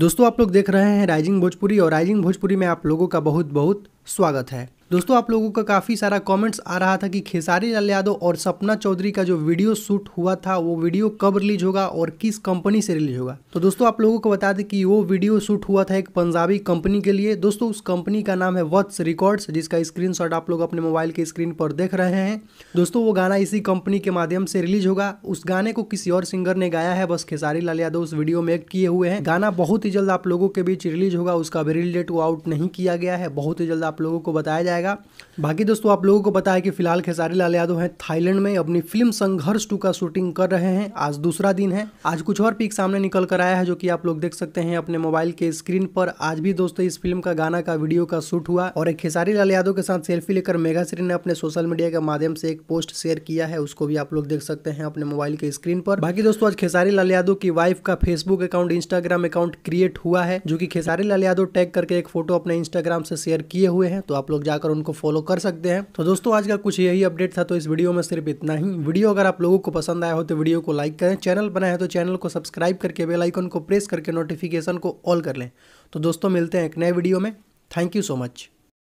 दोस्तों आप लोग देख रहे हैं राइजिंग भोजपुरी और राइजिंग भोजपुरी में आप लोगों का बहुत बहुत स्वागत है दोस्तों आप लोगों का काफ़ी सारा कमेंट्स आ रहा था कि खेसारी लाल यादव और सपना चौधरी का जो वीडियो शूट हुआ था वो वीडियो कब रिलीज होगा और किस कंपनी से रिलीज होगा तो दोस्तों आप लोगों को बता दें कि वो वीडियो शूट हुआ था एक पंजाबी कंपनी के लिए दोस्तों उस कंपनी का नाम है वत्स रिकॉर्ड्स जिसका स्क्रीन आप लोग अपने मोबाइल के स्क्रीन पर देख रहे हैं दोस्तों वो गाना इसी कंपनी के माध्यम से रिलीज होगा उस गाने को किसी और सिंगर ने गाया है बस खेसारी लाल यादव उस वीडियो में एक्ट किए हुए हैं गाना बहुत ही जल्द आप लोगों के बीच रिलीज होगा उसका अभी रिलीज डेट वो आउट नहीं किया गया है बहुत ही जल्द आप लोगों को बताया जाएगा जाएगा बाकी दोस्तों आप लोगों को पता है कि फिलहाल खेसारी लाल यादव हैं थाईलैंड में अपनी फिल्म संघर्ष टू का शूटिंग कर रहे हैं आज दूसरा दिन है आज कुछ और पिक सामने निकल कर आया है जो कि आप लोग देख सकते हैं अपने मोबाइल के स्क्रीन पर आज भी दोस्तों इस फिल्म का गाना का वीडियो का शूट हुआ और एक खेसारी लाल यादव के साथ सेल्फी लेकर मेघा श्री ने अपने सोशल मीडिया के माध्यम से एक पोस्ट शेयर किया है उसको भी आप लोग देख सकते हैं अपने मोबाइल के स्क्रीन पर बाकी दोस्तों आज खेसारी लाल यादव की वाइफ का Facebook account Instagram account create हुआ है जो की खेसारी लाल यादव टैग करके एक फोटो अपने इंस्टाग्राम से शेयर किए हुए हैं तो आप लोग जाकर जाकर उनको फॉलो कर सकते हैं तो दोस्तों आज का कुछ यही अपडेट था तो इस वीडियो में सिर्फ इतना ही वीडियो अगर आप लोगों को पसंद आया हो तो वीडियो को लाइक करें चैनल बनाए है तो चैनल को सब्सक्राइब करके बेलाइकन को प्रेस करके नोटिफिकेशन को ऑल कर लें तो दोस्तों मिलते हैं एक नए वीडियो में थैंक यू सो मच